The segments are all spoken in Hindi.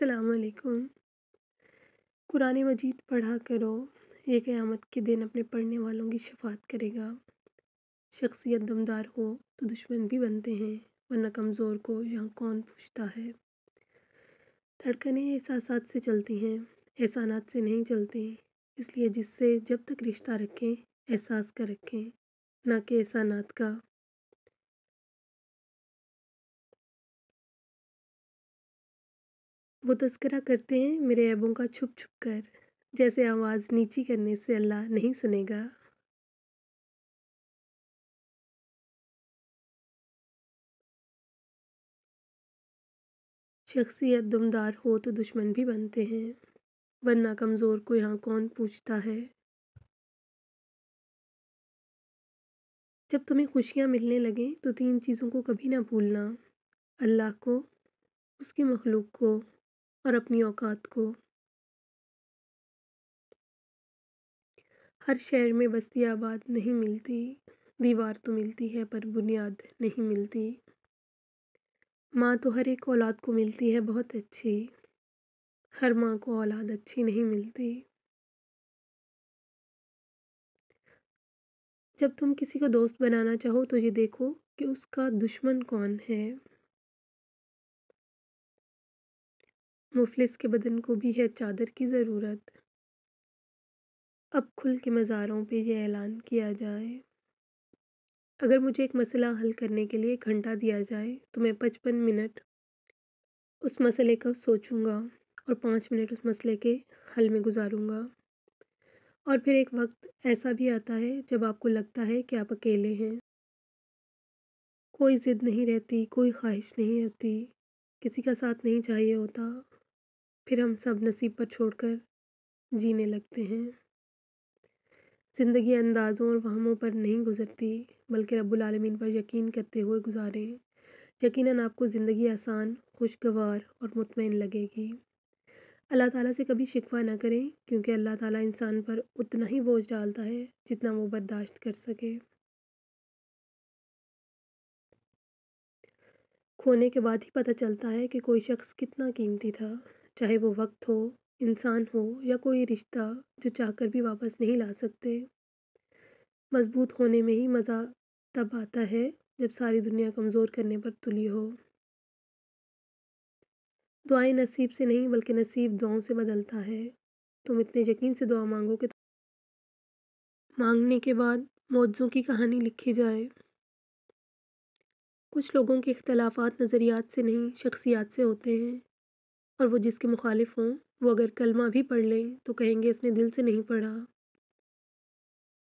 अलैक्म कुरान मजीद पढ़ा करो ये क़यामत के दिन अपने पढ़ने वालों की शफात करेगा शख्सियत दमदार हो तो दुश्मन भी बनते हैं वरना कमज़ोर को यहाँ कौन पूछता है धड़कनें एहसास से चलती हैं एहसानात से नहीं चलती इसलिए जिससे जब तक रिश्ता रखें एहसास का रखें ना कि एहसानात का वो तस्करा करते हैं मेरे ऐबों का छुप छुप कर जैसे आवाज़ नीची करने से अल्लाह नहीं सुनेगा शख्सियत दमदार हो तो दुश्मन भी बनते हैं वरना कमज़ोर को यहाँ कौन पूछता है जब तुम्हें खुशियाँ मिलने लगें तो तीन चीज़ों को कभी ना भूलना अल्लाह को उसकी मखलूक को और अपनी औकात को हर शहर में बस्ती आबाद नहीं मिलती दीवार तो मिलती है पर बुनियाद नहीं मिलती माँ तो हर एक औलाद को मिलती है बहुत अच्छी हर माँ को औलाद अच्छी नहीं मिलती जब तुम किसी को दोस्त बनाना चाहो तो ये देखो कि उसका दुश्मन कौन है मुफलिस के बदन को भी है चादर की ज़रूरत अब खुल के मज़ारों पे यह ऐलान किया जाए अगर मुझे एक मसला हल करने के लिए घंटा दिया जाए तो मैं पचपन मिनट उस मसले का सोचूंगा और पाँच मिनट उस मसले के हल में गुजारूंगा और फिर एक वक्त ऐसा भी आता है जब आपको लगता है कि आप अकेले हैं कोई ज़िद नहीं रहती कोई ख्वाहिश नहीं होती किसी का साथ नहीं चाहिए होता फिर हम सब नसीब पर छोड़कर जीने लगते हैं ज़िंदगी अंदाज़ों और वहमों पर नहीं गुजरती बल्कि रब्बुल आलमीन पर यकीन करते हुए गुजारें यकीनन आपको ज़िंदगी आसान खुशगवार और मुतमिन लगेगी अल्लाह ताला से कभी शिकवा ना करें क्योंकि अल्लाह ताला इंसान पर उतना ही बोझ डालता है जितना वो बर्दाश्त कर सके खोने के बाद ही पता चलता है कि कोई शख्स कितना कीमती था चाहे वो वक्त हो इंसान हो या कोई रिश्ता जो चाहकर भी वापस नहीं ला सकते मजबूत होने में ही मज़ा तब आता है जब सारी दुनिया कमज़ोर करने पर तुली हो दुआएं नसीब से नहीं बल्कि नसीब दुआओं से बदलता है तुम इतने यकीन से दुआ मांगो कि तो मांगने के बाद मौजों की कहानी लिखी जाए कुछ लोगों के अख्तलाफात नज़रियात से नहीं शख्सियात से होते हैं और वो जिसके मुखालिफ हों वो अगर कलमा भी पढ़ लें तो कहेंगे इसने दिल से नहीं पढ़ा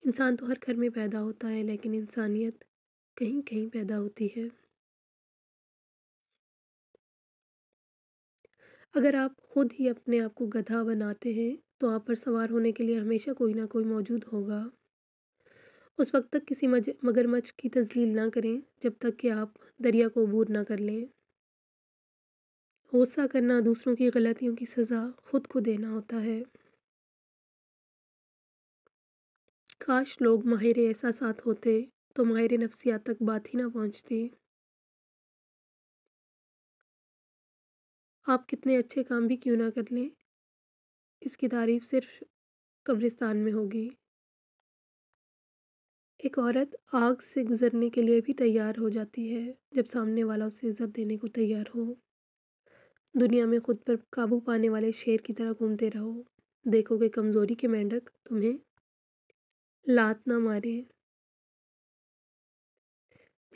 इंसान तो हर घर में पैदा होता है लेकिन इंसानियत कहीं कहीं पैदा होती है अगर आप खुद ही अपने आप को गधा बनाते हैं तो आप पर सवार होने के लिए हमेशा कोई ना कोई मौजूद होगा उस वक्त तक किसी मगरमच्छ की तजलील ना करें जब तक कि आप दरिया को अबूर ना कर लें गुस्सा करना दूसरों की गलतियों की सज़ा ख़ुद को देना होता है काश लोग माहिर ऐसा साथ होते तो माहिर नफ्सियात तक बात ही ना पहुंचती आप कितने अच्छे काम भी क्यों ना कर लें इसकी तारीफ सिर्फ कब्रिस्तान में होगी एक औरत आग से गुज़रने के लिए भी तैयार हो जाती है जब सामने वाला उसे इज़्ज़त देने को तैयार हो दुनिया में खुद पर काबू पाने वाले शेर की तरह घूमते रहो देखोगे कमजोरी के मेंढक तुम्हें लात ना मारे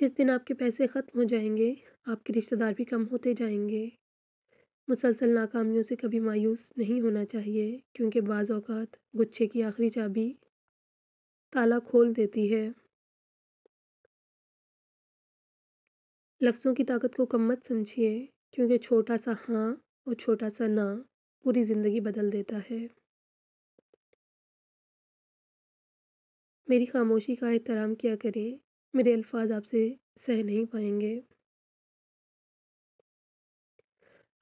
जिस दिन आपके पैसे ख़त्म हो जाएंगे आपके रिश्तेदार भी कम होते जाएंगे मुसलसल नाकामियों से कभी मायूस नहीं होना चाहिए क्योंकि बाज़ अवत गुच्छे की आखिरी चाबी ताला खोल देती है लफ्ज़ों की ताकत को कम मत समझिए क्योंकि छोटा सा हाँ और छोटा सा ना पूरी ज़िंदगी बदल देता है मेरी खामोशी का एहतराम किया करें मेरे अल्फाज आपसे सह नहीं पाएंगे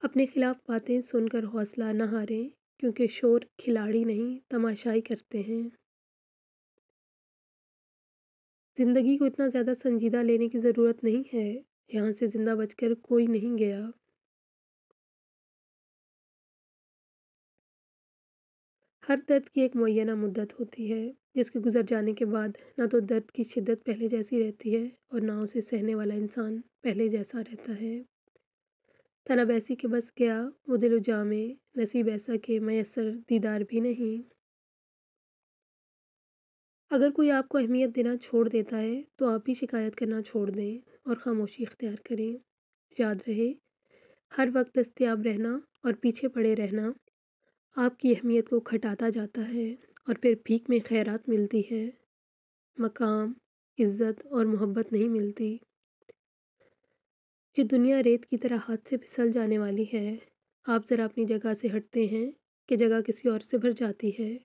अपने खिलाफ बातें सुनकर हौसला न हारें क्योंकि शोर खिलाड़ी नहीं तमाशाई करते हैं ज़िंदगी को इतना ज़्यादा संजीदा लेने की ज़रूरत नहीं है यहाँ से ज़िंदा बचकर कोई नहीं गया हर दर्द की एक मुना मुद्दत होती है जिसके गुजर जाने के बाद ना तो दर्द की शिद्दत पहले जैसी रहती है और ना उसे सहने वाला इंसान पहले जैसा रहता है तलब ऐसी के बस गया वो दिल उजामे नसीब ऐसा के मैसर दीदार भी नहीं अगर कोई आपको अहमियत देना छोड़ देता है तो आप ही शिकायत करना छोड़ दें और खामोशी इख्तियार करें याद रहे हर वक्त दस्तियाब रहना और पीछे पड़े रहना आपकी अहमियत को घटाता जाता है और फिर भीख में खैरात मिलती है मकाम इज़्ज़त और मोहब्बत नहीं मिलती ये दुनिया रेत की तरह हाथ से फिसल जाने वाली है आप ज़रा अपनी जगह से हटते हैं कि जगह किसी और से भर जाती है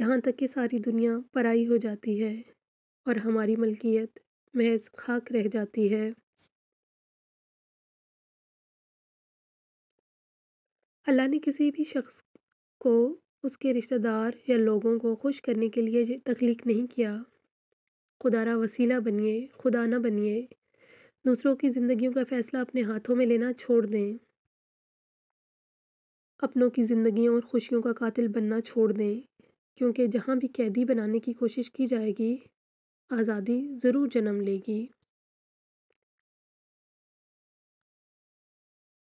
यहाँ तक कि सारी दुनिया पराई हो जाती है और हमारी मलकियत महज खाक रह जाती है अल्लाह ने किसी भी शख्स को उसके रिश्तेदार या लोगों को खुश करने के लिए तख्लीक नहीं किया खुदा वसीला बनिए खुदा ना बनिए दूसरों की ज़िंदगियों का फ़ैसला अपने हाथों में लेना छोड़ दें अपनों की ज़िंदगियों और खुशियों का कातिल बनना छोड़ दें क्योंकि जहाँ भी कैदी बनाने की कोशिश की जाएगी आज़ादी ज़रूर जन्म लेगी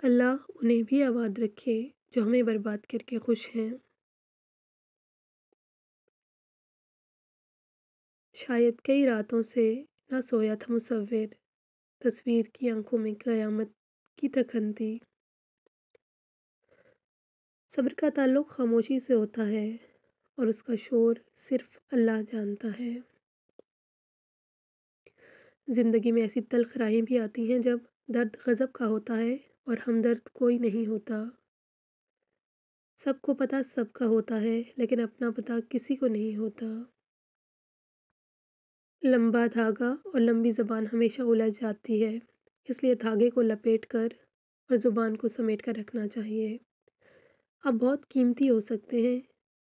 अल्लाह उन्हें भी आबाद रखे जो हमें बर्बाद करके खुश हैं शायद कई रातों से ना सोया था मुसविर तस्वीर की आंखों में क़यामत की थकन थी सब्र का ताल्लुक़ खामोशी से होता है और उसका शोर सिर्फ अल्लाह जानता है ज़िंदगी में ऐसी तलख राहें भी आती हैं जब दर्द गज़ब का होता है और हमदर्द कोई नहीं होता सबको पता सबका होता है लेकिन अपना पता किसी को नहीं होता लंबा धागा और लंबी ज़बान हमेशा उलझ जाती है इसलिए धागे को लपेट कर और ज़ुबान को समेट कर रखना चाहिए आप बहुत कीमती हो सकते हैं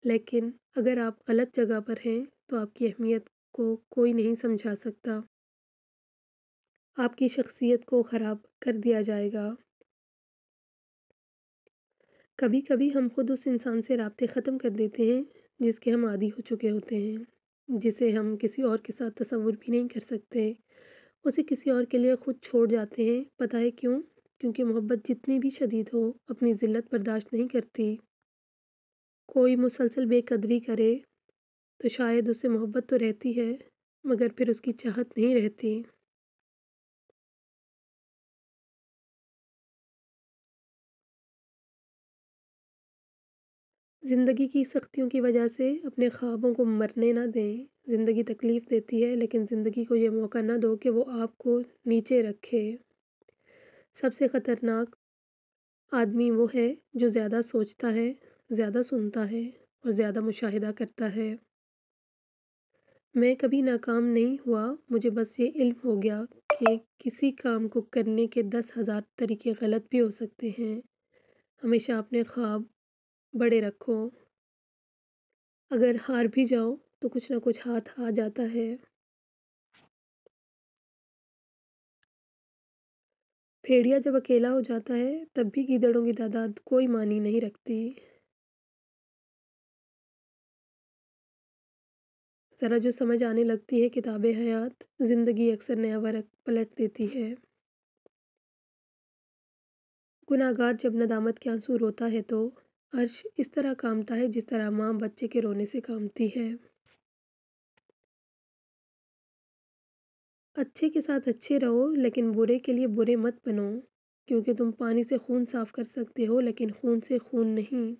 लेकिन अगर आप गलत जगह पर हैं तो आपकी अहमियत को कोई नहीं समझा सकता आपकी शख्सियत को ख़राब कर दिया जाएगा कभी कभी हम खुद उस इंसान से रबते ख़त्म कर देते हैं जिसके हम आदि हो चुके होते हैं जिसे हम किसी और के साथ तस्वुर भी नहीं कर सकते उसे किसी और के लिए ख़ुद छोड़ जाते हैं पता है क्यों क्योंकि मोहब्बत जितनी भी शदीद हो अपनी ज़िल्लत बर्दाश्त नहीं करती कोई मुसलसल बेकदरी करे तो शायद उसे मोहब्बत तो रहती है मगर फिर उसकी चाहत नहीं रहती ज़िंदगी की सख्तियों की वजह से अपने ख्वाबों को मरने ना दें ज़िंदगी तकलीफ़ देती है लेकिन ज़िंदगी को ये मौका ना दो कि वो आपको नीचे रखे सबसे ख़तरनाक आदमी वो है जो ज़्यादा सोचता है ज़्यादा सुनता है और ज़्यादा मुशाहिदा करता है मैं कभी नाकाम नहीं हुआ मुझे बस ये इल्म हो गया कि किसी काम को करने के दस हज़ार तरीके गलत भी हो सकते हैं हमेशा अपने ख्वाब बड़े रखो अगर हार भी जाओ तो कुछ ना कुछ हाथ आ जाता है भेड़िया जब अकेला हो जाता है तब भी गीदड़ों की तादाद कोई मानी नहीं रखती ज़रा जो समझ आने लगती है किताब हयात ज़िंदगी अक्सर नया वर्क पलट देती है गुनागार जब नदामत के आंसू रोता है तो अर्श इस तरह कामता है जिस तरह माँ बच्चे के रोने से कामती है अच्छे के साथ अच्छे रहो लेकिन बुरे के लिए बुरे मत बनो क्योंकि तुम पानी से खून साफ कर सकते हो लेकिन खून से खून नहीं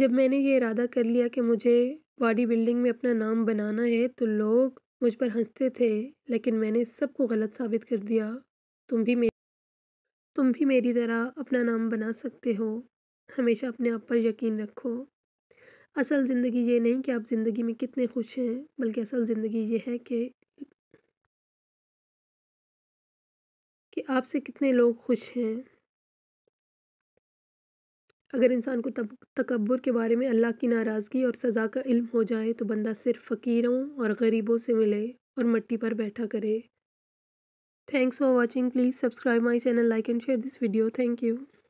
जब मैंने ये इरादा कर लिया कि मुझे बॉडी बिल्डिंग में अपना नाम बनाना है तो लोग मुझ पर हंसते थे लेकिन मैंने सबको गलत साबित कर दिया तुम भी मे तुम भी मेरी तरह अपना नाम बना सकते हो हमेशा अपने आप पर यकीन रखो असल ज़िंदगी ये नहीं कि आप ज़िंदगी में कितने खुश हैं बल्कि असल ज़िंदगी ये है कि कि आपसे कितने लोग खुश हैं अगर इंसान को तब तकबर के बारे में अल्लाह की नाराज़गी और सज़ा का इल्म हो जाए तो बंदा सिर्फ फ़कीरों और गरीबों से मिले और मट्टी पर बैठा करे thanks for watching please subscribe my channel like and share this video thank you